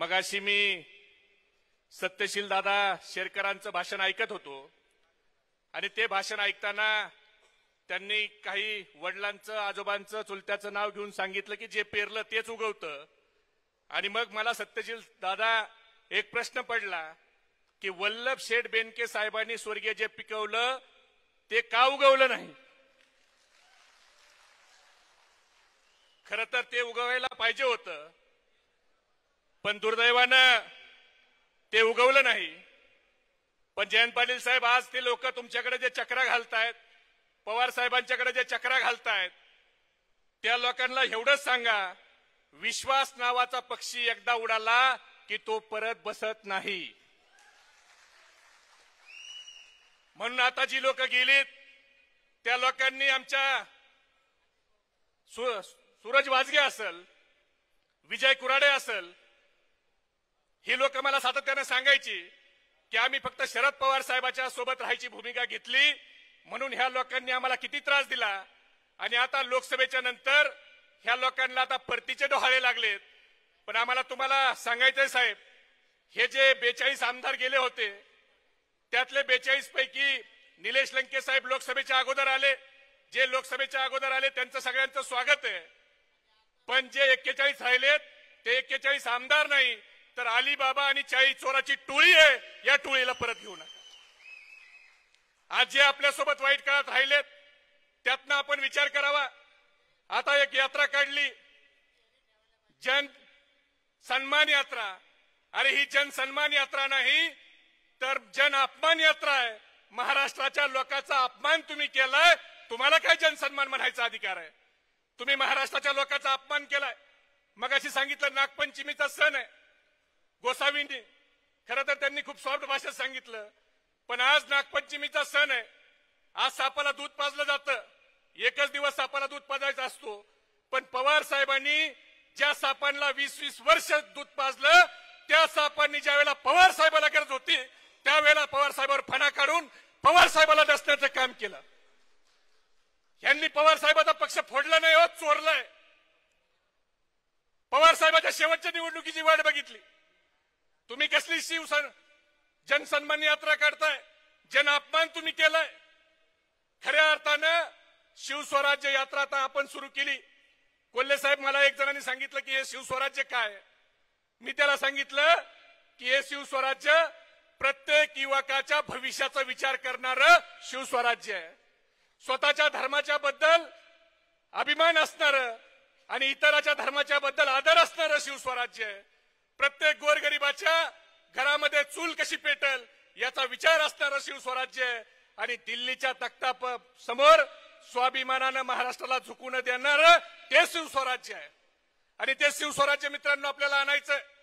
मगाशी मी सत्यशील दादा शेरकरांचं भाषण ऐकत होतो आणि ते भाषण ऐकताना त्यांनी काही वडिलांचं आजोबांचं चुलत्याचं नाव घेऊन सांगितलं की जे पेरलं तेच उगवतं आणि मग मला सत्यशील दादा एक प्रश्न पडला की वल्लभ शेठ बेनके साहेबांनी स्वर्गीय जे पिकवलं ते का उगवलं नाही खर तर ते उगवायला पाहिजे होतं पण दुर्दैवानं ते उगवलं नाही पण जयंत पाटील साहेब आज ते लोक तुमच्याकडे जे चक्रा घालतायत पवार साहेबांच्याकडे जे चक्रा घालतायत त्या लोकांना एवढंच सांगा विश्वास नावाचा पक्षी एकदा उडाला की तो परत बसत नाही म्हणून आता जी लोक गेलीत त्या लोकांनी आमच्या सूरज वाजगे असल विजय कुराडे असल ही लोक मला सातत्यानं सांगायची की आम्ही फक्त शरद पवार साहेबाच्या सोबत राहायची भूमिका घेतली म्हणून ह्या लोकांनी आम्हाला किती त्रास दिला आणि आता लोकसभेच्या नंतर ह्या लोकांना आता परतीचे डोहाळे लागलेत पण आम्हाला तुम्हाला सांगायचंय साहेब हे जे बेचाळीस आमदार गेले होते त्यातले बेचाळीस पैकी निलेश लंके साहेब लोकसभेच्या अगोदर आले जे लोकसभेच्या अगोदर आले त्यांचं सगळ्यांचं स्वागत आहे पण जे एक्केचाळीस राहिलेत ते एक्केचाळीस आमदार नाही तर अलीबाबा आणि चाळी चोराची टोळी आहे या टोळीला परत घेऊ नका आज जे आपल्यासोबत वाईट काळात राहिलेत त्यातनं आपण विचार करावा आता एक यात्रा काढली जन सन्मान यात्रा अरे ही जन सन्मान यात्रा नाही तर जन अपमान यात्रा आहे महाराष्ट्राच्या लोकांचा अपमान तुम्ही केलाय तुम्हाला काय जनसन्मान म्हणायचा अधिकार आहे तुम्ही महाराष्ट्राच्या लोकांचा अपमान केलाय मग अशी सांगितलं नागपंचमीचा सण आहे गोसावींनी खरं तर त्यांनी खूप सॉफ्ट भाषेत सांगितलं पण आज नागपंचमीचा सण आहे आज सापाला दूध पाजलं जातं एकच दिवस सापाला दूध पाजायचा असतो पण पवार साहेबांनी ज्या सापांना वीस वीस वर्ष दूध पाजलं त्या सापांनी ज्या वेळेला पवार साहेबाला गरज होती त्यावेळेला पवार साहेबावर फणा काढून पवार साहेबाला डसण्याचं काम केलं यांनी पवार साहेबाचा पक्ष फोडला नाही हो चोरलाय पवार साहेबाच्या शेवटच्या निवडणुकीची वाट बघितली तुम्ही कसली शिवसन जनसन्मान यात्रा काढताय जन अपमान तुम्ही केलाय खऱ्या अर्थानं शिवस्वराज्य यात्रा आता आपण सुरू केली कोल्हे साहेब मला एक जणांनी सांगितलं की हे शिवस्वराज्य काय मी त्याला सांगितलं की हे शिवस्वराज्य प्रत्येक युवकाच्या भविष्याचा विचार करणार शिवस्वराज्य आहे स्वतःच्या धर्माच्या बद्दल अभिमान असणार आणि इतराच्या धर्माच्या बद्दल आदर असणार शिवस्वराज्य आहे प्रत्येक गरीबाच्या घरामध्ये चूल कशी पेटल याचा विचार असणारं शिवस्वराज्य आहे आणि दिल्लीच्या तख्ता समोर स्वाभिमानानं महाराष्ट्राला झुकून देणार ते शिवस्वराज्य आहे आणि ते शिवस्वराज्य मित्रांनो आपल्याला आणायचं